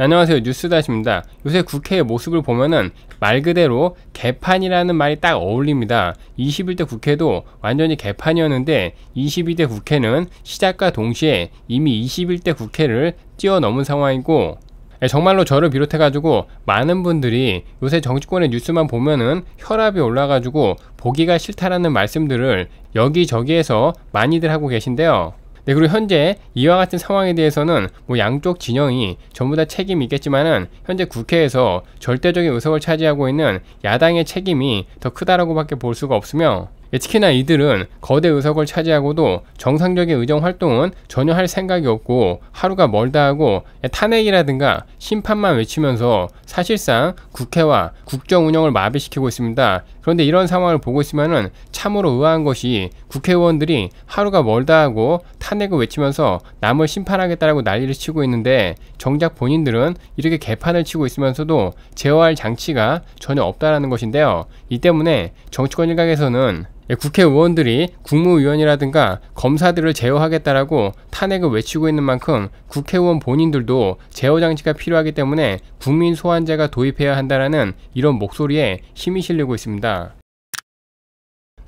안녕하세요 뉴스다시입니다 요새 국회의 모습을 보면은 말 그대로 개판이라는 말이 딱 어울립니다 21대 국회도 완전히 개판이었는데 22대 국회는 시작과 동시에 이미 21대 국회를 뛰어넘은 상황이고 예, 정말로 저를 비롯해가지고 많은 분들이 요새 정치권의 뉴스만 보면은 혈압이 올라가지고 보기가 싫다라는 말씀들을 여기저기에서 많이들 하고 계신데요. 네, 그리고 현재 이와 같은 상황에 대해서는 뭐 양쪽 진영이 전부 다 책임이 있겠지만은 현재 국회에서 절대적인 의석을 차지하고 있는 야당의 책임이 더 크다라고밖에 볼 수가 없으며 예, 특히나 이들은 거대 의석을 차지하고도 정상적인 의정 활동은 전혀 할 생각이 없고 하루가 멀다 하고 예, 탄핵이라든가 심판만 외치면서 사실상 국회와 국정 운영을 마비시키고 있습니다. 그런데 이런 상황을 보고 있으면 참으로 의아한 것이 국회의원들이 하루가 멀다 하고 탄핵을 외치면서 남을 심판하겠다라고 난리를 치고 있는데 정작 본인들은 이렇게 개판을 치고 있으면서도 제어할 장치가 전혀 없다라는 것인데요. 이 때문에 정치권 일각에서는 예, 국회의원들이 국무위원이라든가 검사들을 제어하겠다라고 탄핵을 외치고 있는 만큼 국회의원 본인들도 제어 장치가 필요하기 때문에 국민 소환제가 도입해야 한다라는 이런 목소리에 힘이 실리고 있습니다. 那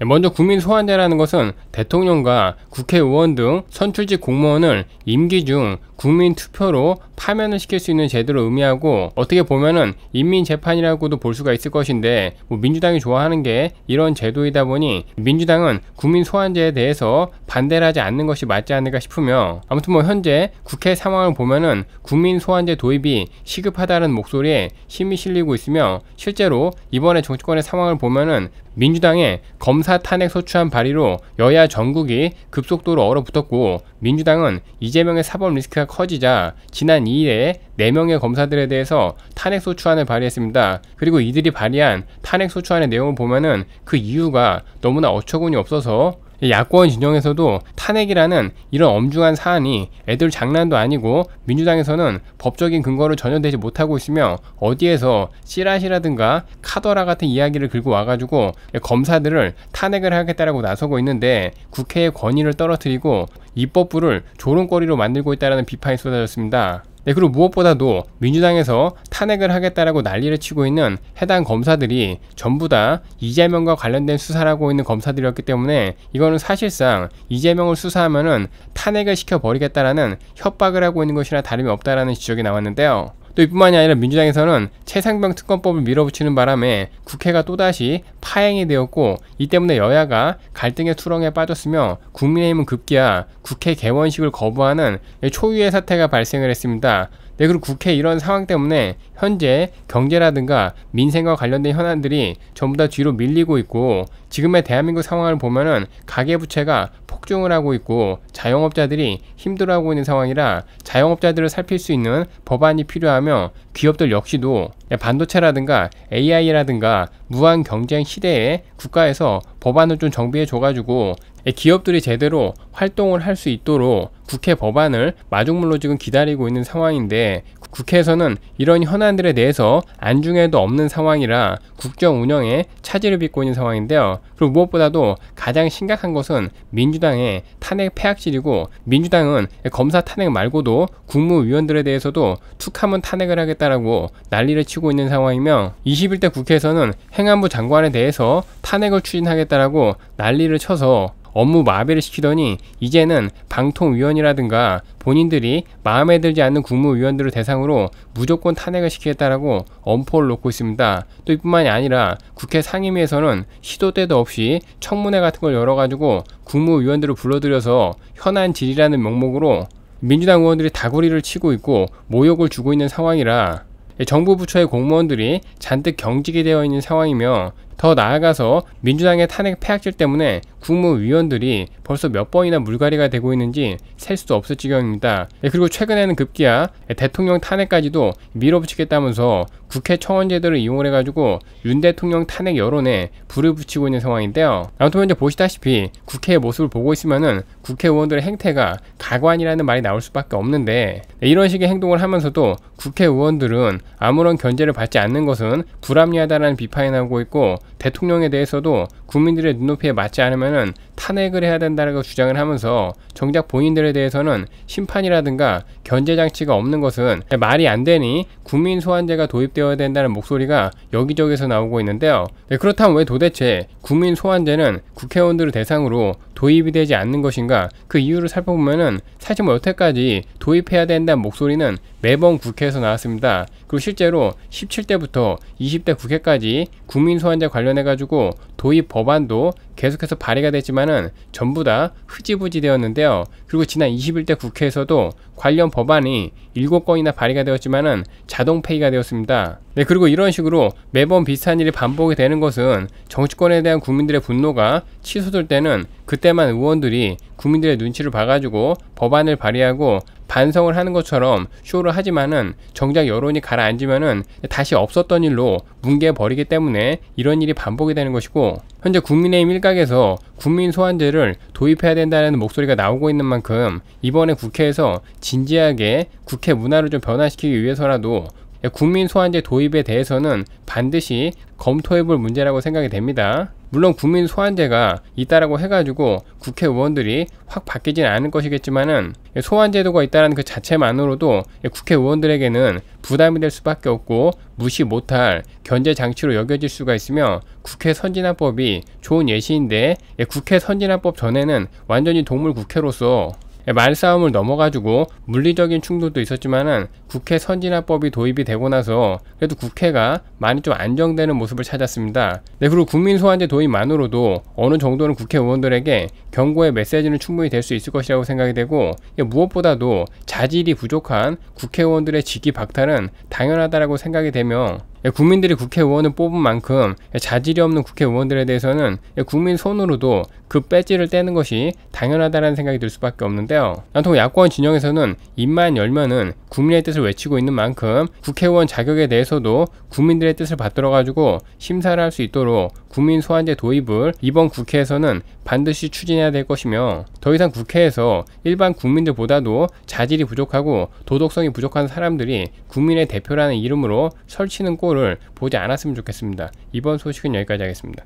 네, 먼저 국민 소환제라는 것은 대통령과 국회의원 등 선출직 공무원을 임기 중 국민 투표로 파면을 시킬 수 있는 제도를 의미하고 어떻게 보면은 인민재판이라고도 볼 수가 있을 것인데 뭐 민주당이 좋아하는 게 이런 제도이다 보니 민주당은 국민 소환제에 대해서 반대를 하지 않는 것이 맞지 않을까 싶으며 아무튼 뭐 현재 국회 상황을 보면은 국민 소환제 도입이 시급하다는 목소리에 힘이 실리고 있으며 실제로 이번에 정치권의 상황을 보면은 민주당의 검사 탄핵사 탄핵 소추안 발의로 여야 전국이 급속도로 얼어붙었고 민주당은 이재명의 사법 리스크가 커지자 지난 2일에 4명의 검사들에 대해서 탄핵 소추안을 발의했습니다. 그리고 이들이 발의한 탄핵 소추안의 내용을 보면은 그 이유가 너무나 어처구니 없어서 야권 진영에서도 탄핵이라는 이런 엄중한 사안이 애들 장난도 아니고 민주당에서는 법적인 근거를 전혀 되지 못하고 있으며 어디에서 씨라시라든가 카더라 같은 이야기를 들고 와가지고 검사들을 탄핵을 하겠다라고 나서고 있는데 국회의 권위를 떨어뜨리고 입법부를 조롱거리로 만들고 있다는 비판이 쏟아졌습니다. 네, 그리고 무엇보다도 민주당에서 탄핵을 하겠다라고 난리를 치고 있는 해당 검사들이 전부 다 이재명과 관련된 수사를 하고 있는 검사들이었기 때문에 이거는 사실상 이재명을 수사하면은 탄핵을 시켜버리겠다라는 협박을 하고 있는 것이나 다름이 없다라는 지적이 나왔는데요. 또 이뿐만이 아니라 민주당에서는 최상병 특검법을 밀어붙이는 바람에 국회가 또다시 파행이 되었고 이 때문에 여야가 갈등의 투렁에 빠졌으며 국민의힘은 급기야 국회 개원식을 거부하는 초유의 사태가 발생을 했습니다. 네, 그리고 국회 이런 상황 때문에 현재 경제라든가 민생과 관련된 현안들이 전부 다 뒤로 밀리고 있고 지금의 대한민국 상황을 보면은 가계부채가 폭증을 하고 있고 자영업자들이 힘들어하고 있는 상황이라 자영업자들을 살필 수 있는 법안이 필요하며 기업들 역시도 예, 반도체라든가 AI라든가 무한 경쟁 시대에 국가에서 법안을 좀 정비해 줘가지고 기업들이 제대로 활동을 할 수 있도록 국회 법안을 마중물로 지금 기다리고 있는 상황인데 국회에서는 이런 현안들에 대해서 안중에도 없는 상황이라 국정 운영에 차질을 빚고 있는 상황인데요. 그리고 무엇보다도 가장 심각한 것은 민주당의 탄핵 폐악질이고 민주당은 검사 탄핵 말고도 국무위원들에 대해서도 툭하면 탄핵을 하겠다라고 난리를 치고 치고 있는 상황이며 21대 국회에서는 행안부 장관에 대해서 탄핵을 추진하겠다라고 난리를 쳐서 업무 마비를 시키더니 이제는 방통위원이라든가 본인들이 마음에 들지 않는 국무위원들을 대상으로 무조건 탄핵을 시키겠다라고 엄포를 놓고 있습니다. 또 이뿐만이 아니라 국회 상임위에서는 시도 때도 없이 청문회 같은 걸 열어가지고 국무위원들을 불러들여서 현안 질의라는 명목으로 민주당 의원들이 다구리를 치고 있고 모욕을 주고 있는 상황이라 예, 정부 부처의 공무원들이 잔뜩 경직이 되어 있는 상황이며 더 나아가서 민주당의 탄핵 폐악질 때문에 국무위원들이 벌써 몇 번이나 물갈이가 되고 있는지 셀 수도 없을 지경입니다. 예, 그리고 최근에는 급기야 대통령 탄핵까지도 밀어붙이겠다면서 국회 청원제도를 이용해가지고 윤 대통령 탄핵 여론에 불을 붙이고 있는 상황인데요. 아무튼 현재 보시다시피 국회의 모습을 보고 있으면은 국회의원들의 행태가 가관이라는 말이 나올 수밖에 없는데 네, 이런 식의 행동을 하면서도 국회의원들은 아무런 견제를 받지 않는 것은 불합리하다라는 비판이 나오고 있고 대통령에 대해서도 국민들의 눈높이에 맞지 않으면 탄핵을 해야 된다고 주장을 하면서 정작 본인들에 대해서는 심판이라든가 견제 장치가 없는 것은 말이 안 되니 국민 소환제가 도입되어야 된다는 목소리가 여기저기서 나오고 있는데요. 네, 그렇다면 왜 도대체 국민 소환제는 국회의원들을 대상으로 도입이 되지 않는 것인가 그 이유를 살펴보면 사실 뭐 여태까지 도입해야 된다는 목소리는 매번 국회에서 나왔습니다. 그리고 실제로 17대부터 20대 국회까지 국민 소환제 관련 관련해 가지고 도입 법안도 계속해서 발의가 되지만은 전부 다 흐지부지 되었는데요. 그리고 지난 21대 국회에서도 관련 법안이 7건이나 발의가 되었지만은 자동 폐의가 되었습니다. 네, 그리고 이런 식으로 매번 비슷한 일이 반복이 되는 것은 정치권에 대한 국민들의 분노가 치솟을 때는 그때만 의원들이 국민들의 눈치를 봐가지고 법안을 발의하고 반성을 하는 것처럼 쇼를 하지만은 정작 여론이 가라앉으면은 다시 없었던 일로 뭉개버리기 때문에 이런 일이 반복이 되는 것이고 현재 국민의힘 일각에서 국민 소환제를 도입해야 된다는 목소리가 나오고 있는 만큼 이번에 국회에서 진지하게 국회 문화를 좀 변화시키기 위해서라도 국민 소환제 도입에 대해서는 반드시 검토해 볼 문제라고 생각이 됩니다. 물론 국민 소환제가 있다라고 해가지고 국회의원들이 확 바뀌진 않을 것이겠지만은 소환제도가 있다는 그 자체만으로도 국회의원들에게는 부담이 될 수밖에 없고 무시 못할 견제 장치로 여겨질 수가 있으며 국회 선진화법이 좋은 예시인데 국회 선진화법 전에는 완전히 동물 국회로서 예, 말싸움을 넘어가지고 물리적인 충돌도 있었지만은 국회 선진화법이 도입이 되고 나서 그래도 국회가 많이 좀 안정되는 모습을 찾았습니다. 네, 그리고 국민소환제 도입만으로도 어느 정도는 국회의원들에게 경고의 메시지는 충분히 될 수 있을 것이라고 생각이 되고 무엇보다도 자질이 부족한 국회의원들의 직위 박탈은 당연하다라고 생각이 되며 예, 국민들이 국회의원을 뽑은 만큼 예, 자질이 없는 국회의원들에 대해서는 예, 국민 손으로도 그 배지를 떼는 것이 당연하다는 생각이 들 수밖에 없는데요. 단통 야권 진영에서는 입만 열면은 국민의 뜻을 외치고 있는 만큼 국회의원 자격에 대해서도 국민들의 뜻을 받들어 가지고 심사를 할 수 있도록 국민 소환제 도입을 이번 국회에서는 반드시 추진해야 될 것이며 더 이상 국회에서 일반 국민들보다도 자질이 부족하고 도덕성이 부족한 사람들이 국민의 대표라는 이름으로 설치는 꼴 행보를 보지 않았으면 좋겠습니다. 이번 소식은 여기까지 하겠습니다.